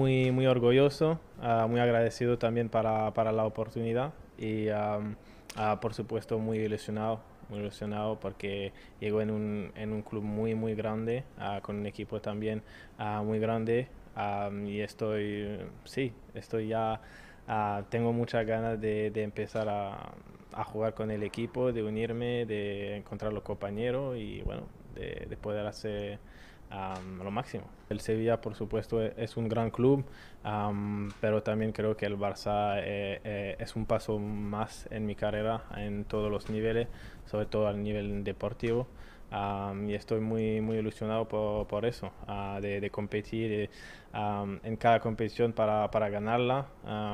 Muy, orgulloso, ah, muy agradecido también para, la oportunidad y ah, por supuesto muy ilusionado, muy ilusionado porque llego en un, en un club muy, muy grande, ah, con un equipo también muy grande y estoy, sí, estoy ya, tengo muchas ganas de, empezar a, jugar con el equipo, de unirme, de encontrar los compañeros y bueno, de poder hacer lo máximo. El Sevilla, por supuesto, e, es un gran club, pero también creo que el Barça eh, eh, es un paso más en mi carrera en todos los niveles, sobre todo al nivel deportivo y estoy muy, muy ilusionado por, por eso, ah, de, competir eh, en cada competición para, ganarla,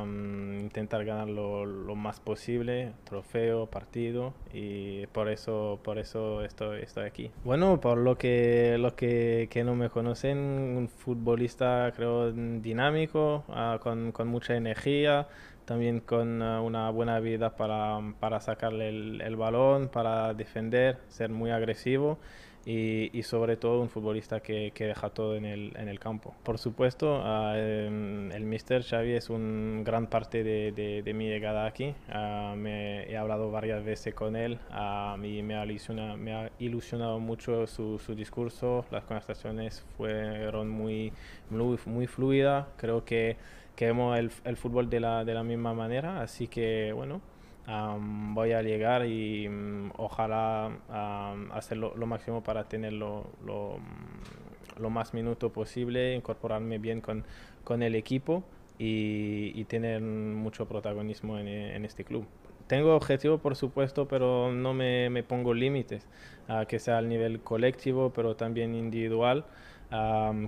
intentar ganar lo, más posible, trofeo, partido, y por eso, por eso estoy, aquí. Bueno, por lo que, lo que, no me conocen, un futbolista creo dinámico, ah, con mucha energía, también con eh, una buena habilidad para, para sacarle el, balón, para defender, ser muy agresivo y, y sobre todo un futbolista que, que deja todo en el, en el, campo. Por supuesto, ah, em, el Mister Xavi es un gran parte de, de, mi llegada aquí. Ah, he hablado varias veces con él a ah, y me ha, ilusionado, me ha ilusionado mucho su, discurso. Las conversaciones fueron muy, muy, muy fluidas. Creo que que vemos el, el fútbol de la, misma manera. Así que, bueno, voy a llegar y mm, ojalá hacer lo, máximo para tener mm, lo, más minuto posible, incorporarme bien con, el equipo y, y, tener mucho protagonismo en, este club tengo objetivos, por supuesto, pero no me, pongo límites, a que sea al nivel colectivo, pero también individual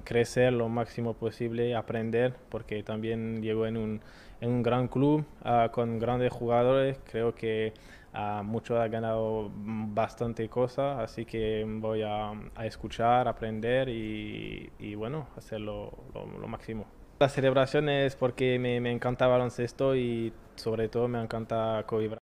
crecer lo máximo posible, aprender, porque también llego en un, en un gran club ah, con grandes jugadores. Creo que uh, mucho ha ganado bastante cosas, así que voy a, escuchar, aprender y, bueno, hacer lo, máximo. Las celebraciones porque me, encanta baloncesto y sobre todo me encanta Kobe